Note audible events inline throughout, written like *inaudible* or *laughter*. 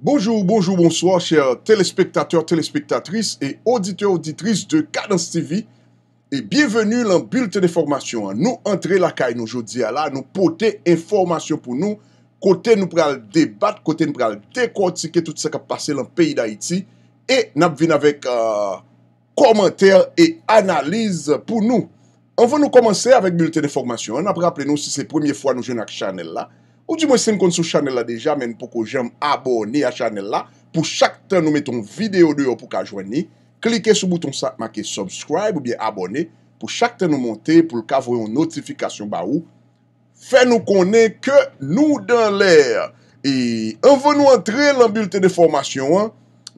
Bonjou, bonjou, bonsoir chèr telespektatèr, telespektatris e auditeur-auditris de Kadans TV E byenvenu lan Bulte de Formasyon an nou entre la kay nou jodi ala, nou pote informasyon pou nou Kote nou pral debat, kote nou pral dekotike tout se kap pase lan peyi da iti E nap vin avèk komantèr euh, e analize pou nou An vè nou komanse avèk Bulte de Formasyon, an ap rapple nou si se premiè fwa nou jè nan chanel la Ou di mwen sen kon sou chanel la deja men pou ko jem abone a chanel la. Pou chak ten nou met ton video deyo pou ka jwenni. Klike sou bouton sa maki subscribe ou biye abone. Pou chak ten nou monte pou ka vwe yon notifikasyon ba ou. Fè nou konen ke nou dan lè. E anve nou antre l'ambilte de formasyon.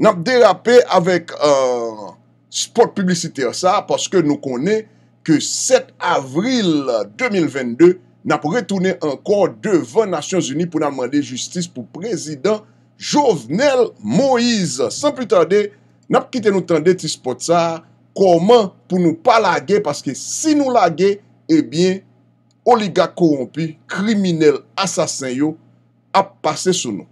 Nap derape avèk euh, sport publicite yon sa. Pou se nou konen ke 7 avril 2022. Nap re-toune ankor devan Nasyon Zuni pou nan mande justice pou prezident Jovenel Moïse. San pli tande, nap kite nou tande ti spot sa, koman pou nou pa lage, paske si nou lage, ebyen eh oliga korompi, kriminel, asasen yo, ap pase sou nou.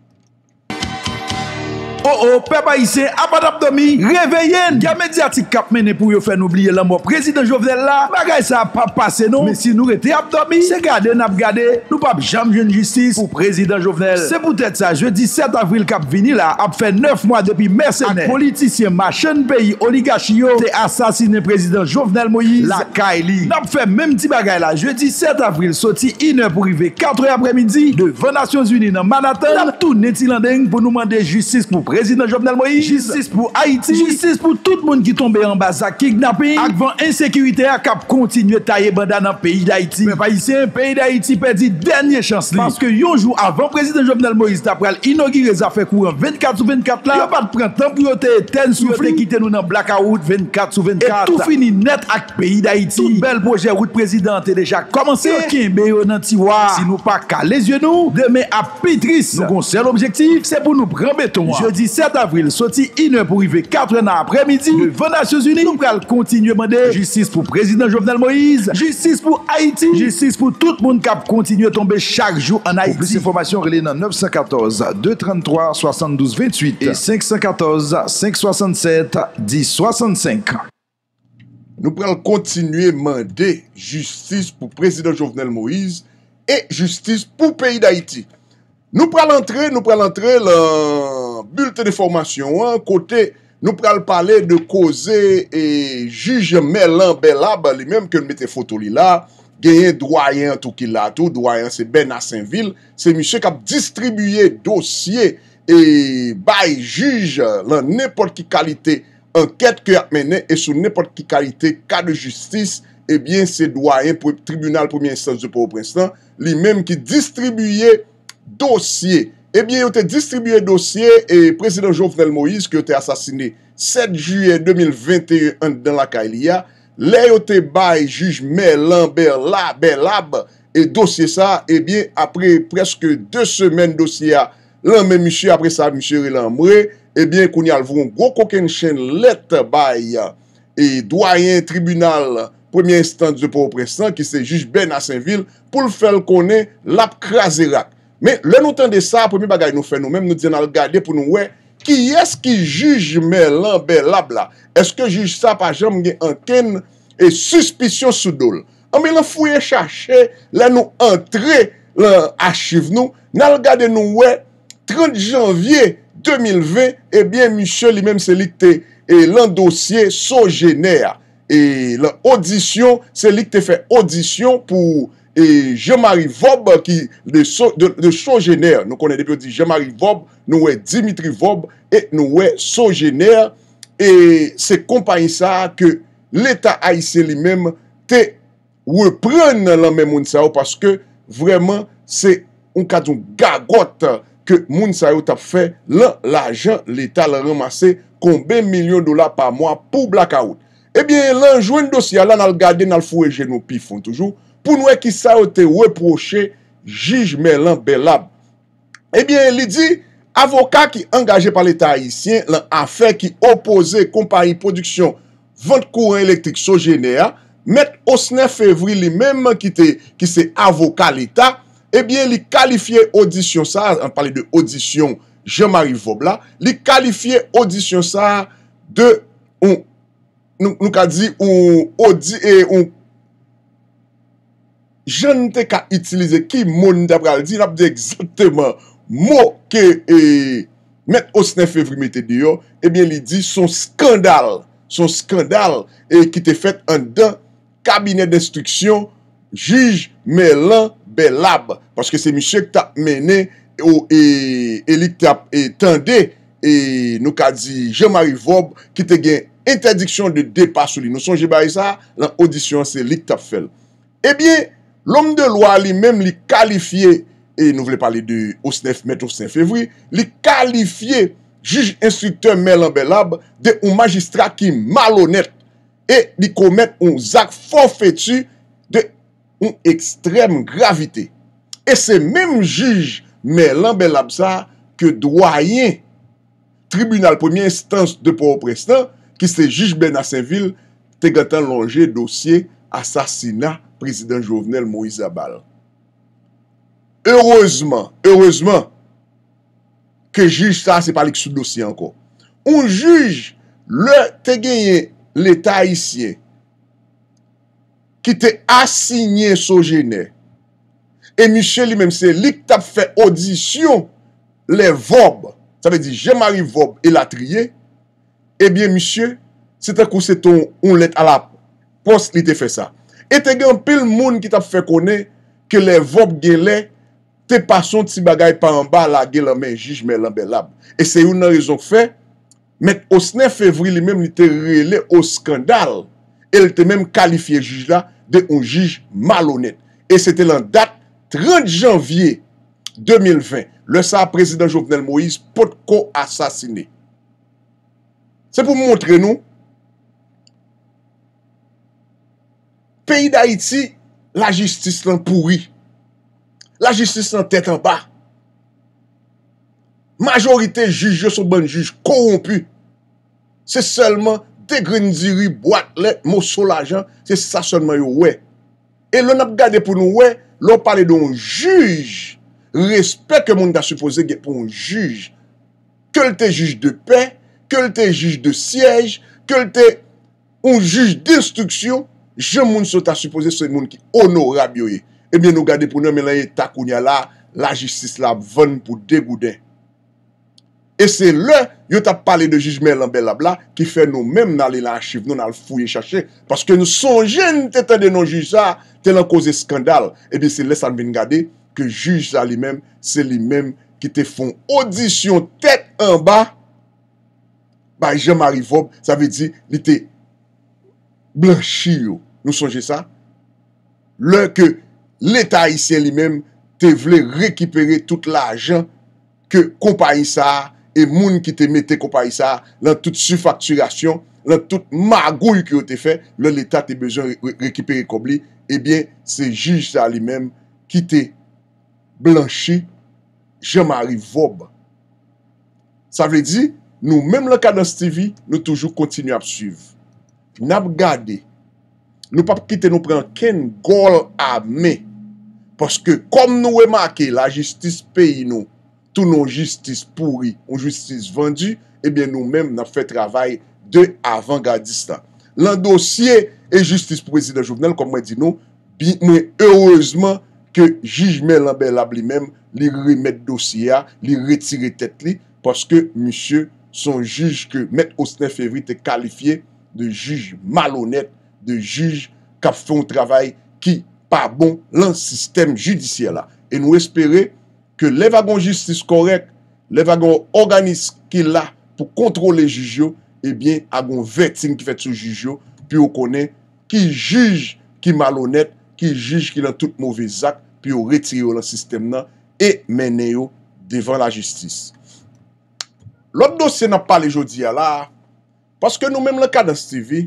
Bon, ho oh, ho, pepa yise, apad apdomi, reveyen! Gya mediatik kap mene pou yo fen oubliye lan mwen prezident Jovenel la, bagay sa apap pase nou, men si nou rete apdomi, se gade nap gade, nou pap jam jen justice pou prezident Jovenel. Se poutet sa, jeudi 7 avril kap vini la, ap fe 9 mwa depi mersenè, ak politisyen ma chen peyi oliga chiyo, te asasine prezident Jovenel Moïse, la kaili. Nap fe mem ti bagay la, jeudi 7 avril, soti inè pou rive 4 apremidi, de 20 nations unie nan Manhattan, nap tou neti landeng pou nou mande justice pou prezident. Président Jovenel Moïse, justice pou Haiti, justice pou tout moun ki tombe yon baza ki gnape yon, akvan insekirite ak ap kontinye tayye bandan an peyi d'Haiti. Men pa yise yon peyi d'Haiti perdi denye chansli, maske yonjou avan Président Jovenel Moïse tapral inogire zafè kou an 24 sou 24 la, yon pat pren temp yote eten soufli, yote kite nou nan blakaout 24 sou 24, et tout fini net ak peyi d'Haiti. Tout bel proje route présidente deja komanse, yon ki mbe yon an tiwa, si nou pa ka lesye nou, deme ap petris. Nou kon sel objektif, se pou nou 7 avril, soti inè pou rive 4è nan apremidi, nou vè nan Sous-Uni Nou pral kontinuè mandè, justice pou Prezident Jovenel Moïse, justice pou Haiti, justice pou tout moun kap kontinuè tombe chak jou an Haiti, pou plis informasyon relè nan 914-233-72-28 et 514-567-1065 Nou pral kontinuè mandè justice pou Prezident Jovenel Moïse et justice pou peyi d'Haïti. Nou pral antre, nou pral antre lè Bulte de formasyon an, kote nou pral pale de koze e juj me lan bel ab, li menm ke mwete fotoli la, genyen doyen tou ki la tou, doyen se ben a sen vil, se misye kap distribuye dosye e bay juj lan nepot ki kalite anket ke ap mene, e sou nepot ki kalite ka de justis, e bien se doyen tribunal premier instance de pau prenslan, li menm ki distribuye dosye. Ebyen, yote distribuye dosye e prezident Jovnel Moïse ki yote asasine 7 juye 2021 dan la Kailia. Le yote baye jujme Lambert Lab e dosye sa, ebyen, apre preske 2 semen dosye Lambert Mishie apre sa Mishie Rilambré ebyen, kon yalvron Goko Kenshen Lette Baye e doyen tribunal premier instant de pro presen ki se jujbe na Saint-Ville pou l fel konen Lab Kraserak. Mè, lè nou tende sa, pou mè bagay nou fè nou mèm, nou dè nal gade pou nou wè, ki esk ki juj mè lan bel lab la? Esk ke juj sa pa jèm gen anken e suspisyon soudol? Amè, ah, lè fouye chache, lè nou antre lè achiv nou, nal gade nou wè, 30 janvye 2020, ebyen, eh misyon li mèm se likte, e lan dosye so jenea. E la odisyon, se likte fè odisyon pou... E Jemari Vob, ki le son jener, nou konen depyo di Jemari Vob, nou we Dimitri Vob, et nou we son jener. E se kompany sa ke leta aise li menm te we pren nan men moun sa yo, paske vreman se un kadzoun gagot ke moun sa yo tap fe, lan la jen leta la remase komben milyon dola pa mwa pou blakaout. Ebyen lan jwen dosya lan al gade nan fweje nou pi fon toujou, pou nouè e ki sa ou te wè proche, jijme lan belab. Ebyen li di, avoka ki angaje pali ta isyen, lan afe ki opose kompanyi produksyon vant kouren elektrik so jenea, met osne fevri li menman ki se avoka lita, ebyen li kalifiye audisyon sa, an pale de audisyon Jean-Marie Vaubla, li kalifiye audisyon sa de nou ka di ou audi e ou jante ka itilize ki moun ndabraldi, lap de exakteman, mou ke, met osne fevrimete diyo, ebyen li di, son skandal, son skandal, e ki te fet an dan, kabinet destriksyon, juj, melan, belab, paske se misye kta mene, ou, e lik tap, e tende, e nou ka di, je marivob, ki te gen, interdiksyon de depasou li, nou son je barisa, lan odisyon se lik tap fel, ebyen, eh L'homme de loi li mèm li kalifiye, e nou vle pale de 19 mètr ou 5 fevri, li kalifiye juge instructeur Mèlan Belab de un magistrat ki mal honèrt e li komet un zak fò fètu de un ekstrem gravité. E se mèm juge Mèlan Belab sa ke doayen tribunal premier instance de Pouwoprestan ki se juge ben a Saint-Ville te gantan longe dosye asasina Prezident Jovenel Moïse Abal Heureusement Heureusement Ke juj sa se palik sou dosi anko Un juj Le te genye Le ta isye Ki eh te asigne So genye E miche li menm se li kta fe audisyon Le vob Sa ve di jemari vob e la triye E bien miche Se te kousetou un let alap Post li te fe sa E te gen an pel moun ki tap fè konè ke le vop gè lè te pason ti bagay pa an ba la gè la men jij men lan bel lab. E se yon nan rezon k fè men osne fevri li men li te rè lè o skandal e li te men kalifiè jij la de un jij malonèt. E se te lan dat 30 janvye 2020 le sa prezident Jovenel Moïse pot ko asasine. Se pou moun moun tre nou Peyi d'Haïti, la jistis lan pouri. La jistis lan tèt an ba. Majorité jujou sou ban juj, korompi. Se seulement, te grenziri, boit, let, moussou la jan, se sa seulement yo wè. E lò nap gade pou nou wè, lò pale don juj, respect ke moun da supposé gen pou an juj, ke lte juj de pe, ke lte juj de sièj, ke lte un juj d'instruksyon, Je moun sou ta suppose se moun ki ono rabioye. Ebyen eh nou gade pou nou men la ye takounya la, la jistis la ven pou debou den. E se le, yo ta pale de jizme lan bel labla, ki fe nou men nan li lan chiv, nou nan fouye chache. Paske nou son jen te tade nan jizja, te lan kose skandal. Ebyen se le sa mwen gade, ke jizja li men, se li men ki te fon audisyon tet an ba. Baye je marivob, sa ve di, ni te blanchi yo. Nou sonje sa, lè ke l'Etat hisse li mèm te vle rekipere tout l'ajen ke kompa isa a, e moun ki te mette kompa isa a, lè tout surfakturasyon, lè tout magouy ki yo te fè, lè l'Etat te bezon rekipere kobli, e eh bie se jige sa li mèm ki te blanchi, jèmari vob. Sa vle di, nou mèm lè ka dans te vi, nou toujou kontinu ap suv. N ap gade, Nou pap kite nou pren ken gol a me, paske kom nou we make la justice peyi nou, tou nou justice pouri, ou justice vendu, ebyen eh nou mem nan fey travay de avangadista. Lan dosye e justice pou bezida jounel, kom mwen di nou, bi men heurezman ke jige men lambe lab li mem, li remet dosye a, li retire tet li, paske monsye son jige ke met osne fevri te kalifiye, de jige mal honet, de juj kap fè ou travay ki pa bon lan sistem judisyè la. E nou espere ke lev agon jistis korek, lev agon organis ki la pou kontrole juj yo, ebyen agon vetin ki fèt sou juj yo, pi ou konen ki juj ki malonet, ki juj ki lan tout mouvezak, pi ou retir yo lan sistem nan, e menen yo devan la jistis. Lop dosye nan pale jodi ya la, paske nou menm lakadansi ti vi,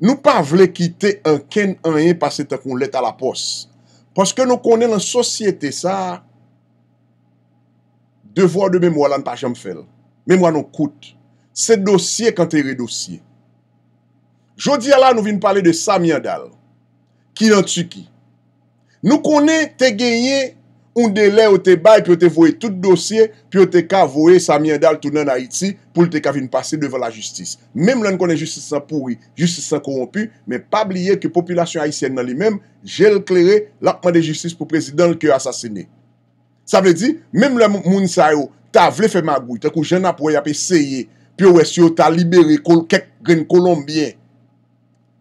Nou pa vle kite an ken anye pa se te kon leta la pos. Paske nou konen an sosyete sa devwa de memwa lan pa jam fel. Memwa nou koute. Se dosye kan te redosye. Jodi ala nou vin pale de Samia Dal. Ki lan tsu ki. Nou konen te genye Onde lè ou te bay, pi ou te voye tout dosye, pi ou te ka voye Samy Endal tou nan Haiti pou lte ka vin pase devan la justis. Mem lè an konen justis san pouri, justis san korompu, men pa blye ki populasyon Haitien nan li men, jè l'kléré lakman de justis pou prezident l'ke asasine. Sa vle di, mem lè moun sa yo, ta vle fe magou, tenkou jen apwe ya pe seye, pi ou es yo ta libere kol kek gen Kolombien,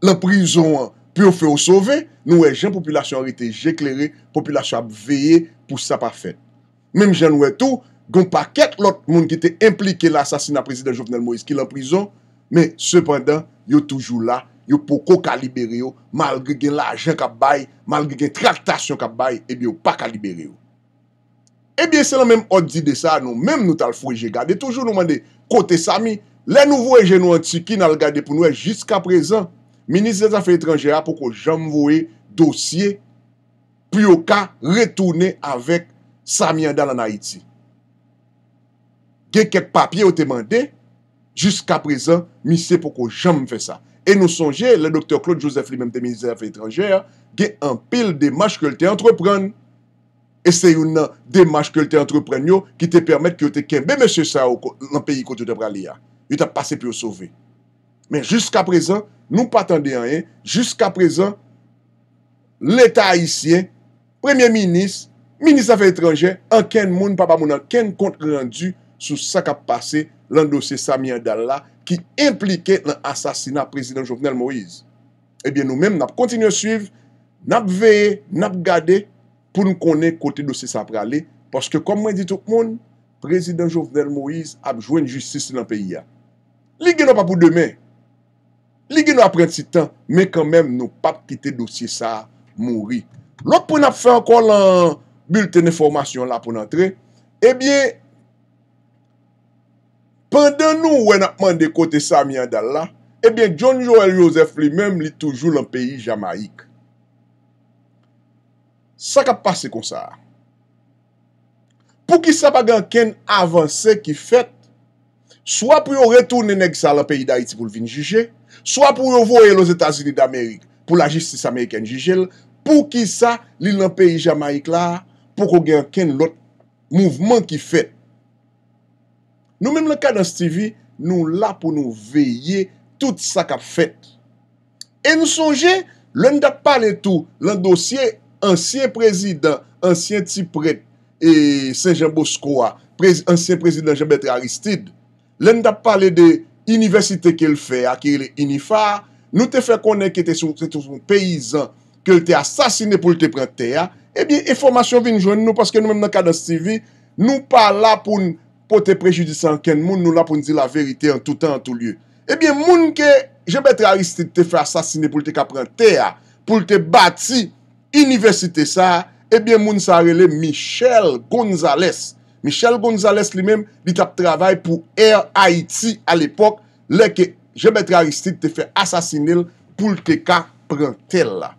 l'enprisonan, Pyo fe ou sove, nou e jen populasyon orite jeklere, populasyon ap veye pou sa pa fet. Mem jen nou e tou, goun pa ket lout moun ki te implike la asasina prezident Jovenel Moïse ki l en prizon, men sepandan, yo toujou la, yo pou ko kalibere yo, malge gen la ajen ka bay, malge gen traktasyon ka bay, ebi yo pa kalibere yo. Ebi, se la menm oddi de sa, nou menm nou tal fweje gade, toujou nou mande kote sami, le e nou vwejen nou antiki nal gade pou nou e jiska prezant. Ministère des Affaires étrangères pou kou j'envoué dossier pou yo ka retourné avèk Samia Dal an Haiti. Gè kèk papye yo te mandè, jousk aprezen, mi se pou kou j'envoué sa. E nou sonje, le Dr. Claude Joseph lui-même te Ministère des Affaires étrangères gè an pil de mâche ke l'te entreprenne, e se yon nan de mâche ke l'te entreprenne yo ki te permète ki yo te kèmbe mèche sa an peyi kou te devra liya. Yo ta pase pou yo sove. Men jousk aprezen, Nou patande an yen, Juska prezant, L'Etat Haitien, Premier Minis, Minis Afi Etranjen, Anken moun, Pa pa moun anken kont rendu, Sou sa ka pase, Lan dosye Samia Dalla, Ki implike lan asasina, Prezident Jovenel Moïse. Ebyen nou men, Nap kontinye suive, Nap veye, Nap gade, Pou nou konen, Kote dosye sa prale, Paske kom mwen ditok moun, Prezident Jovenel Moïse, Abjouen justice nan peyi ya. Lige nan pa pou demen, Li gen nou apren si tan, men kan men nou pap kite dosye sa mouri. Lop pou nan fe ankon lan bulte ne formasyon la pou nan tre, e bie, pandan nou wè nan mande kote sa miya dal la, e bie, John Joel Yosef li men li toujou lan peyi Jamaik. Sa ka pase kon sa. Pou ki sa bagan ken avanse ki fet, Swa pou yo retoun nenek sa la peyi da iti pou lvin juje, swa pou yo voye los Etasini d'Amerik pou la jistis Ameriken jujel, pou ki sa li lan peyi Jamaik la pou kou gen ken lot mouvment ki fet. Nou menm le ka dans ti vi, nou la pou nou veye tout sa ka fet. E nou sonje, loun dat pale tout, loun dosye, loun dosye ansyen prezident, ansyen ti pret, e Saint-Jean-Boscois, ansyen prezident Jean-Bertre Aristide, lè n da pale de inivesite ke l fè a, ki l e inifar, nou te fè konen ke te sou peyizan, ke l te asasine pou l te prente a, e bie e formasyon vin joun nou, paske nou mèm nan kadansi vi, nou pa la pou te prejidisan ken moun, nou la pou n di la verite an toutan, an tout lye. E bie moun ke je bete a risite te fè asasine pou l te ka prente a, pou l te bati inivesite sa, e bie moun sa rele Michel Gonzales, Michel Gonzales li men, li tap travay pou R.A.I.T.I. al epok, le ke jen bete Aristide te fe asasine pou lte ka prente la.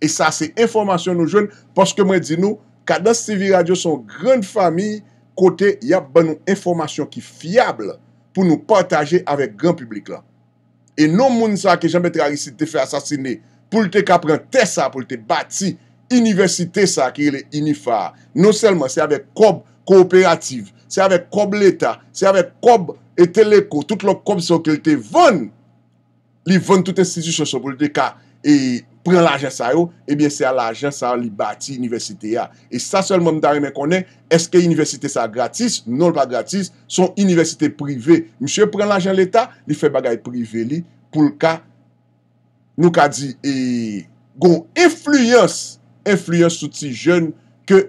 E sa se informasyon nou jwen, poske mwen di nou, ka dan Siviradio son gran fami, kote, ya ban nou informasyon ki fiable pou nou pataje avek gran publik la. E non moun sa ke jen bete Aristide te fe asasine, pou lte ka prente sa, pou lte bati, universite sa, ki le unifa. Non selman se avek kob kooperative, se ave kob l'Etat, se ave kob eteleko, tout lòk kob sokelte von, li von tout institut sosopolite ka, e pren l'ajen sa yo, e bie se a l'ajen sa yo li bati universite ya. E sa selman mdare mè konen, eske universite sa gratis, non pa gratis, son universite privé. Msyè pren l'ajen l'Etat, li fe bagay privé li, pou l'ka nou ka di, e gon, influence, influence soti jen, ke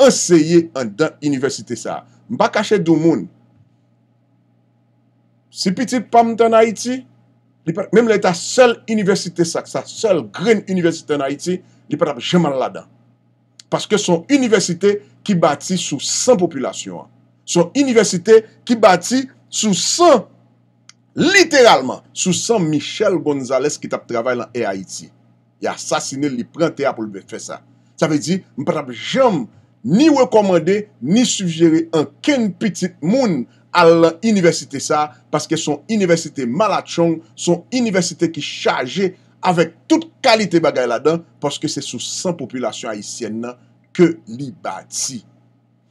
enseye an dan universite sa. Mba kache dou moun. Si piti pam tan Haiti, mwen mwen ta sel universite sa, sa sel gren universite tan Haiti, li patap jeman la dan. Paske son universite ki bati sou san populasyon an. Son universite ki bati sou san, literalman, sou san Michel Gonzales ki tap travay lan e Haiti. Ya sasine li prente a pou li fe sa. Sa ve di, mba patap jem, ni rekomande, ni sujere an ken pitit moun al universite sa, paske son universite malachong, son universite ki chaje avèk tout kalite bagay la dan, paske se sou 100 populasyon Haitienne ke li bati.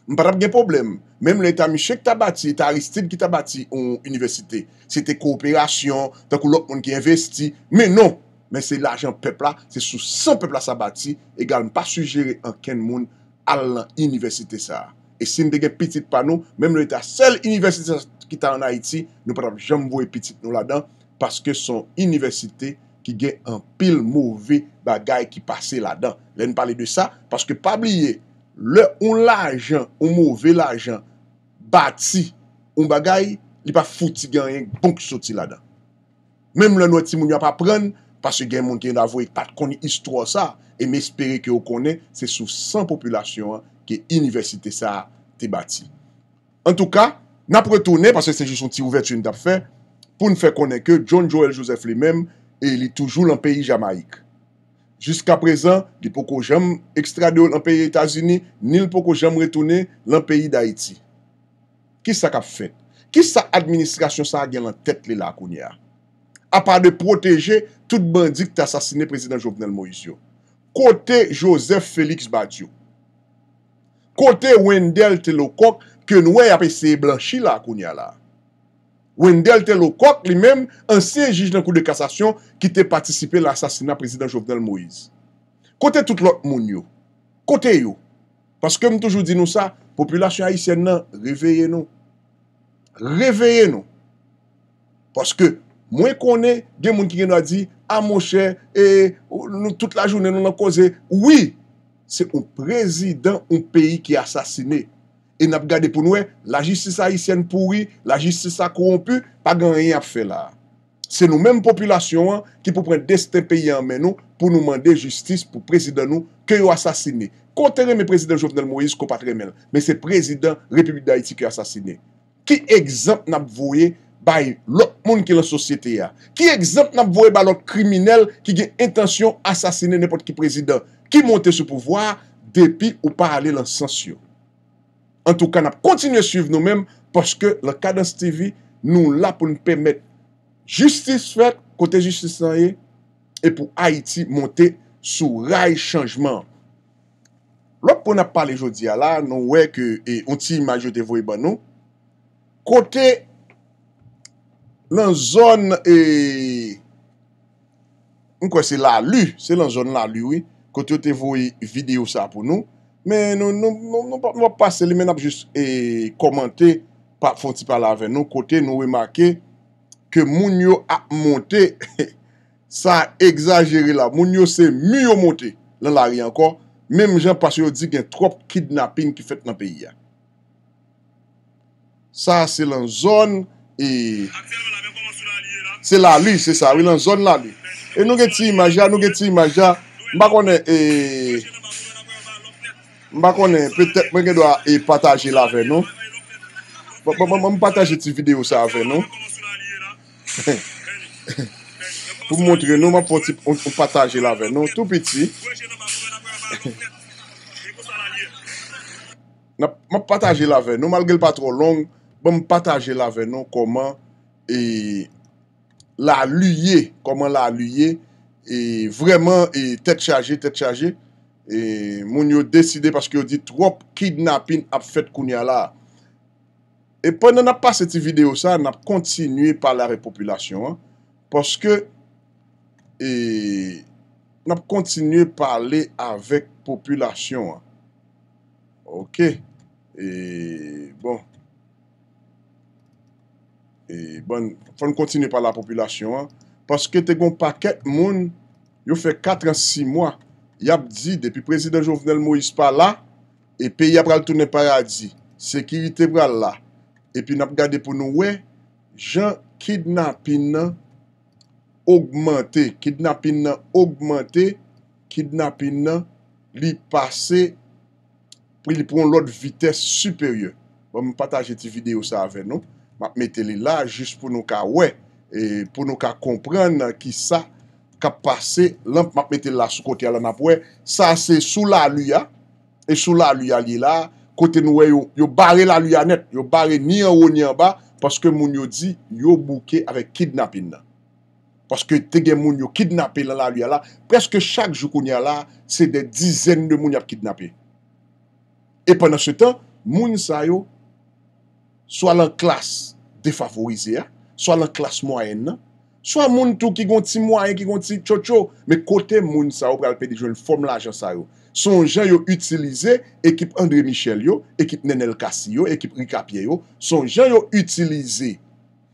Mpa tap gen problem, mem le ta miche ki ta bati, ta aristide ki ta bati an universite, se te kooperasyon, ta kou lop moun ki investi, men non, men se la jen pepla, se sou 100 pepla sa bati, egal mpa sujere an ken moun Al lan, universite sa. E si nou dege pitit pa nou, mem nou e ta sel universite ki ta an Haiti, nou patap jambou e pitit nou la dan, paske son universite ki gen an pil mouve bagay ki pase la dan. Lè nou pale de sa, paske pa bliye, lè ou l'ajan, ou mouve l'ajan, bati ou bagay, li pa foti gen yeng bonk soti la dan. Mem lè nou eti moun yon pa prenne, Pase gen moun gen avou ek pat koni istro sa, e me espere ke ou konen se sou 100 populasyon ke universite sa te bati. En tou ka, na pou retoune, pase se jen son ti ouvert jen tap fe, pou nou fe konen ke John Joel Joseph li men, e li toujou l'an peyi Jamaik. Jiska prezan, di pokou jem ekstrade ou l'an peyi Etasini, ni l'an peyi Daiti. Kis sa kap fet? Kis sa administrasyon sa gen l'an tet li la koni a? a pa de proteje tout bandit ki te asasine prezident Jovenel Moïse yo. Kote Joseph Félix Badiou. Kote Wendel Telokok ki nouè apè se blanchi la akoun ya la. Wendel Telokok li mèm ansi e jige nan kou de kasasyon ki te patisipe l'asasina prezident Jovenel Moïse. Kote tout lot moun yo. Kote yo. Paske m toujou di nou sa, populasyon haïsien nan, reveye nou. Reveye nou. Paske, Mwen konè, gen moun ki gen nou a di, a ah, mò chè, e, tout la jounè nou nan koze, wè, se ou prezident ou peyi ki asasine. E nap gade pou nouè, e, la jistisa isyen pou wè, la jistisa korompu, pa gen yon ap fè la. Se nou mèm populasyon an, ki pou pren desten peyi an men nou, pou nou mande justice pou prezident nou, ki ou asasine. Kontere me prezident Jovenel Moïse, kompatre men, men se prezident Republi de Haïti ki asasine. Ki egzant nap vouye, bay lò moun ki la sosyete ya. Ki egzant nanp voye ba lot kriminel ki gen intasyon asasine nepot ki prezident. Ki monte sou pouvoar depi ou pa ale lan sasyon. An tou kan ap kontinye suyv nou men paske la kadans TV nou la pou nou pemet justis fet, kote justis sa ye e pou Haiti monte sou ray chanjman. Lop pou nanp pale jo diya la nou wek e onti majo de voye ba nou, kote lan zon e... mwen kwen se la lu, se lan zon la lu, oui, kote yo te voy videyo sa pou nou, men, nou, nou, nou, nou, nou, mwen pa se li men ap jist e komante, pa fonti pa la ven, nou, kote, nou, we make, ke moun yo ap monte, *laughs* sa exagere la, moun yo se myo monte, lan la ri ankon, men mwen jen pa se yo di gen trop kidnaping ki fet nan peyi ya. Sa, se lan zon... E se la li, se sa, wile an zon la li E nou ge ti imajja, nou ge ti imajja Mbakone, eee Mbakone, pete, mwen ge do a e pataje la ve, nou Mwen pataje ti video sa ve, nou *laughs* Pou mwontre nou, mwen pataje la ve, nou Tou piti *laughs* Mwen pataje la ve, nou, mal gel pa tro long pou bon, m pataje la venon koman e la luye, koman la luye, e vreman e tet chaje, tet chaje, e moun yo deside paske yo di trop kidnapping ap fet koun ya la. E pou nan ap pa seti video sa, nan ap kontinuye palare population, poske, e nan ap kontinuye pale avek population. Ok, e bon, E, bon, fon kontine pa la populasyon an. Paske te goun paket moun, yo fe 4 an 6 mwa. Yap di, depi prezident Jovenel Moïse pa la, epi yap ral toune paradis. Sekirite pral la. Epi nap gade pou nou we, jan kidnapin nan augmente, kidnapin nan augmente, kidnapin nan li pase, pri li pon lot vites superye. Wan bon, mi pataje ti video sa ave noup. Matmete li la jist pou nou ka wè. E pou nou ka kompren nan ki sa. Ka pase lamp matmete li la sou kote ala nap wè. Sa se sou la luya. E sou la luya li la. Kote nou wè yo bare la luya net. Yo bare ni an ou ni an ba. Paske moun yo di yo bouke avè kidnapin nan. Paske te gen moun yo kidnapin la la luya la. Preske chak joukoun ya la. Se de dizen de moun ap kidnapin. E pwennan se tan moun sa yo. So a la klas defavorize a, so a la klas mwayen a, so a moun tou ki gonti mwayen, ki gonti tcho tcho, me kote moun sa ou pral pe di joun formla ajan sa ou. Son jan yo utilize ekip André Michel yo, ekip Nenel Kassi yo, ekip Rikapye yo, son jan yo utilize,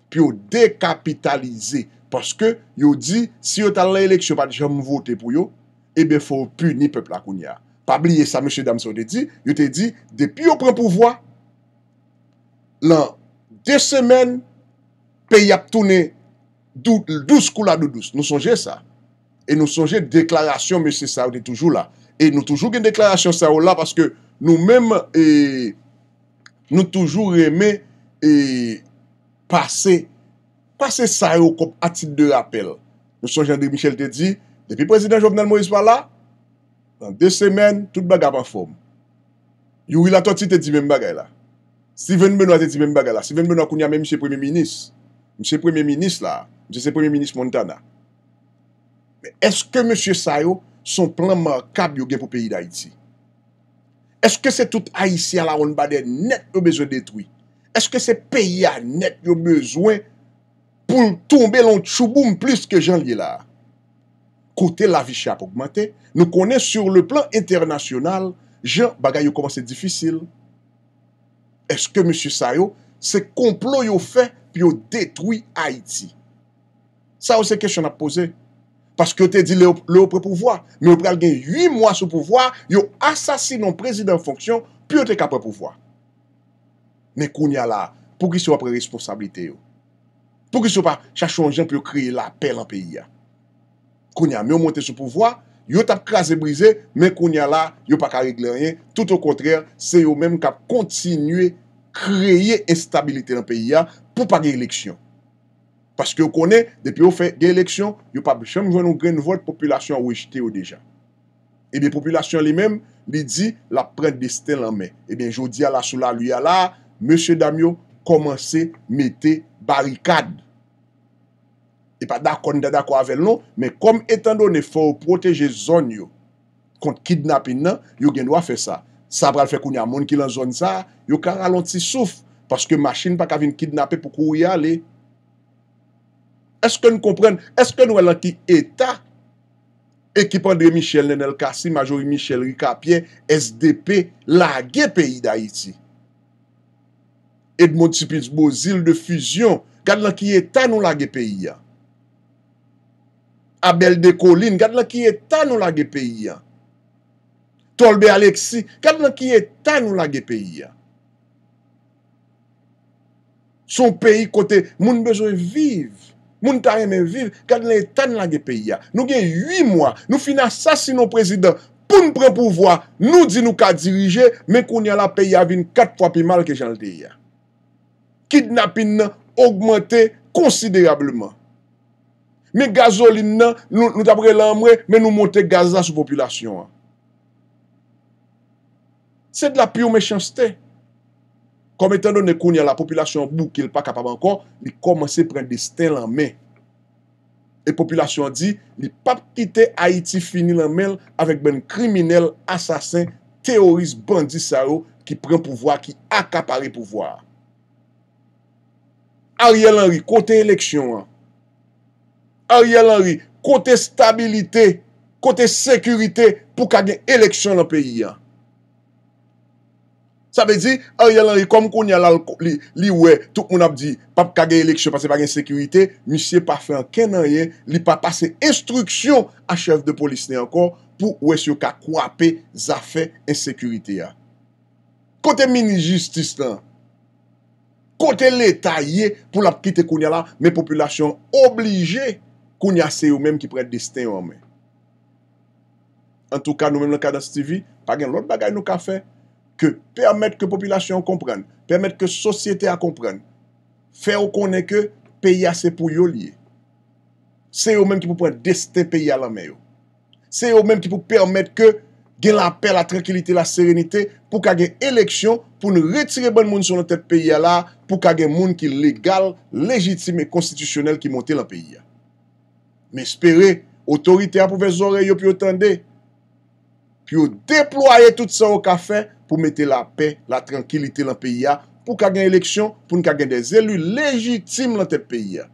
pi yo dekapitalize, paske yo di, si yo tal la eleks yo pa eh di jan mwote pou yo, ebe fò ou pi ni peplakoun ya. Pa bliye sa, M. Damso te di, yo te di, depi yo pren pouvoa, lan de semen, peyi ap toune, douz kou la dou douz, nou sonje sa, e nou sonje deklarasyon, mese Sao de toujou la, e nou toujou gen deklarasyon Sao la, paske nou men, nou toujou reme, e pase, pase Sao kom atit de rapel, nou sonje André Michel te di, depi prezident Jovenel Moïse wala, lan de semen, tout baga pa fom, yu wila to ti te di men bagay la, Si ven menwa zeti men baga la, si ven menwa koun ya men Mse Premier Minis, Mse Premier Minis la, Mse Premier Minis Montana. Eske Mse Sayo son plan markab yo gen pou peyi da iti? Eske se tout Aitia la on baden net yo bezwen detwi? Eske se peyi a net yo bezwen pou l tombe lon chouboum plus ke jan li la? Kote la vichyap augmante, nou konen sur le plan internasyonal, jan baga yo komanse difisil. Est-ce que M. Sayo se complot yo fe pi yo detoui Haiti? Sa ou se kesyon ap pose? Paske yo te di le yo pre-pouvoi. Me yo pre-al gen yi mwa sou pouvoi, yo asasin an prezident fonksyon, pi yo te ka pre-pouvoi. Ne koun ya la, pou ki sou apre responsabilite yo? Pou ki sou pa chachou an jen pi yo kriye la pel an peyi ya? Koun ya, me yo monte sou pouvoi, Yo tap kras e brize, men koun ya la, yo pa ka regle rien. Tout o kontrèr, se yo men kap kontinue kreye enstabilite nan peyi ya pou pa ge eleksyon. Paske yo konen, depi yo fe ge eleksyon, yo pa bichan mwen nou gen nou vote populasyon a wejite yo deja. E bi populasyon li men, li di la pren desten lan men. E bi jodi a la sou la lui a la, M. Damyo komanse mette barikade. pa da konde da kwavel nou, me kom etan do ne fò ou proteje zon yo, kont kidnapin nan, yo gen wafè sa. Sabral fè koun ya moun ki lan zon sa, yo ka ralonti souf, paske maschine pa kavin kidnapè pou kou yale. Eske nou kompren, eske nou wè lanky eta, ekipandre Michel Nenel Kassi, majori Michel Rikapien, SDP, lage peyi da iti. Edmon tipis bo zil de fuzyon, gad lanky eta nou lage peyi ya. Abel de Coline, gade la kiye tan nou la ge peyi ya. Tolbe Aleksi, gade la kiye tan nou la ge peyi ya. Son peyi kote, moun bezwe vive, moun tareme vive, gade la kiye tan nou la ge peyi ya. Nou gen 8 mwa, nou fina sasino prezident, pou mpre pouvoa, nou di nou ka dirije, men kon ya la peyi avin 4 fwa pi mal ke jan de ya. Kidnapin nan, augmente konsiderebleman. mi gazolin nan, nou tabre lan mre, men nou monte gaz lan sou popylasyon an. Se de la pyo mechansete. Kom etan do ne konye la popylasyon bou ki el pa kapab ankon, li komanse pren desten lan men. E popylasyon di, li pap kite Haiti fini lan men avèk ben kriminel, asasen, teoris bandi sarou ki pren pouvoi, ki akapare pouvoi. Ariel Henry, kote eleksyon an, Ar yal anri, kote stabilite, kote sekurite pou kage eleksyon nan peyi ya. Sa pe di, ar yal anri, kom kon yal al li we, tout moun ap di, pap kage eleksyon pase bagen sekurite, mi se pa fe an ken an ye, li pa pase instruksyon a chef de polis ne an kon, pou we se yo ka kwape za fe en sekurite ya. Kote mini-justis nan, kote leta ye, pou la pkite kon yal an, me populasyon oblije. ou nyase yo menm ki prete desten yo ame. En tou ka nou menm lakadansi ti vi, pa gen lout bagay nou ka fe, ke permette ke popilasyon kompren, permette ke sosyete a kompren, fe ou konen ke peyi ase pou yo liye. Se yo menm ki pou prete desten peyi ala me yo. Se yo menm ki pou permette ke gen la apel, la tranquilite, la serenite, pou kage eleksyon, pou nou retire bon moun sou nan tet peyi ala, pou kage moun ki legal, legitime et konstitisyonel ki monte la peyi ya. mè espere, otorite a pou vè zoreyo pi yo tende, pi yo deploye tout sa ou ka fin pou mette la pe, la tranquilite lan pe ya, pou ka gen eleksyon, pou n ka gen dez elu legitime lan te pe ya.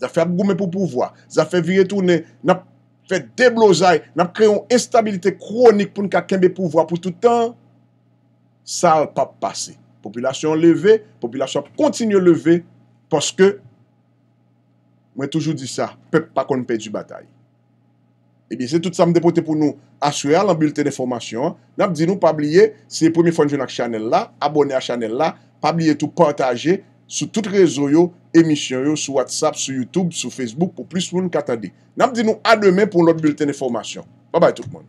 Zafè ap goume pou pouvoa, zafè viretounen, nap fè deblozay, nap kreyon estabilite kronik pou n ka kembe pouvoa pou toutan, sa ap ap pase. Populasyon leve, populasyon ap kontinye leve, poske... Mwen toujou di sa, pep pa kon pe di batay. Ebi, eh se tout sa m depote pou nou aswea lan bulten e formasyon, nap di nou pabliye se premi fonjoun ak chanel la, abone ak chanel la, pabliye tou kontaje sou tout rezo yo, emisyon yo, sou WhatsApp, sou YouTube, sou Facebook pou plus moun katadi. Nap di nou ademe pou lout bulten e formasyon. Babay tout moun.